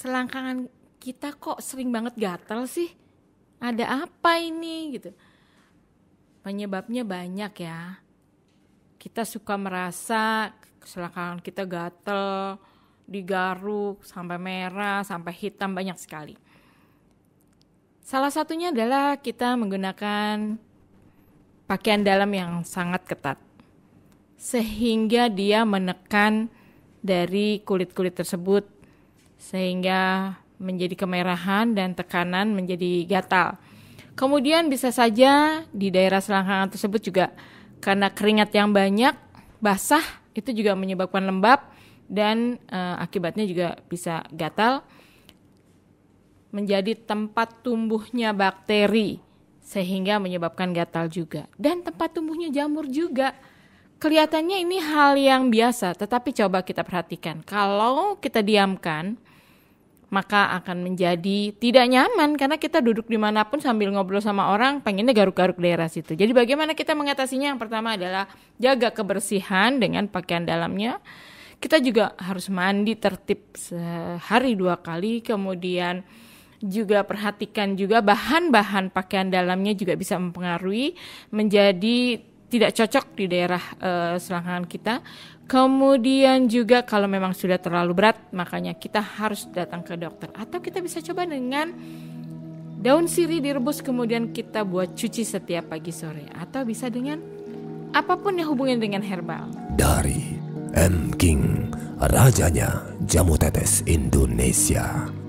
selangkangan kita kok sering banget gatel sih? Ada apa ini gitu? Penyebabnya banyak ya. Kita suka merasa selangkangan kita gatel, digaruk sampai merah, sampai hitam banyak sekali. Salah satunya adalah kita menggunakan pakaian dalam yang sangat ketat sehingga dia menekan dari kulit-kulit tersebut sehingga menjadi kemerahan dan tekanan menjadi gatal. Kemudian bisa saja di daerah selangkangan tersebut juga karena keringat yang banyak, basah itu juga menyebabkan lembab dan e, akibatnya juga bisa gatal menjadi tempat tumbuhnya bakteri sehingga menyebabkan gatal juga dan tempat tumbuhnya jamur juga. Kelihatannya ini hal yang biasa, tetapi coba kita perhatikan. Kalau kita diamkan, maka akan menjadi tidak nyaman karena kita duduk dimanapun sambil ngobrol sama orang pengennya garuk-garuk daerah situ. Jadi bagaimana kita mengatasinya? Yang pertama adalah jaga kebersihan dengan pakaian dalamnya. Kita juga harus mandi tertib sehari dua kali, kemudian juga perhatikan juga bahan-bahan pakaian dalamnya juga bisa mempengaruhi menjadi tidak cocok di daerah uh, eh, selangkangan kita. Kemudian juga kalau memang sudah terlalu berat, makanya kita harus datang ke dokter atau kita bisa coba dengan daun sirih direbus kemudian kita buat cuci setiap pagi sore atau bisa dengan apapun yang hubungin dengan herbal. Dari M King, rajanya jamu tetes Indonesia.